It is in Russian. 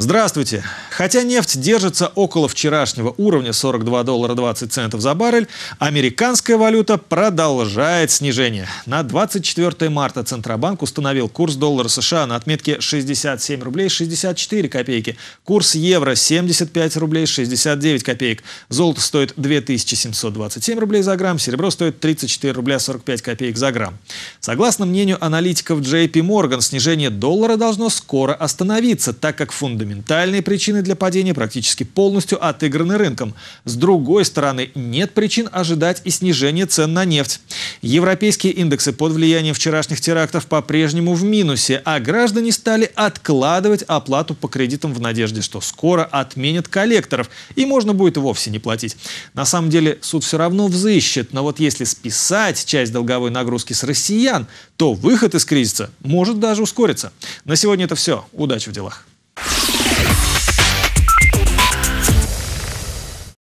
Здравствуйте. Хотя нефть держится около вчерашнего уровня 42 доллара 20 центов за баррель, американская валюта продолжает снижение. На 24 марта Центробанк установил курс доллара США на отметке 67 рублей 64 копейки, курс евро 75 рублей 69 копеек, золото стоит 2727 рублей за грамм, серебро стоит 34 рубля 45 копеек за грамм. Согласно мнению аналитиков JP Morgan, снижение доллара должно скоро остановиться, так как фундамент фундаментальные причины для падения практически полностью отыграны рынком. С другой стороны, нет причин ожидать и снижения цен на нефть. Европейские индексы под влиянием вчерашних терактов по-прежнему в минусе, а граждане стали откладывать оплату по кредитам в надежде, что скоро отменят коллекторов и можно будет вовсе не платить. На самом деле суд все равно взыщет, но вот если списать часть долговой нагрузки с россиян, то выход из кризиса может даже ускориться. На сегодня это все. Удачи в делах.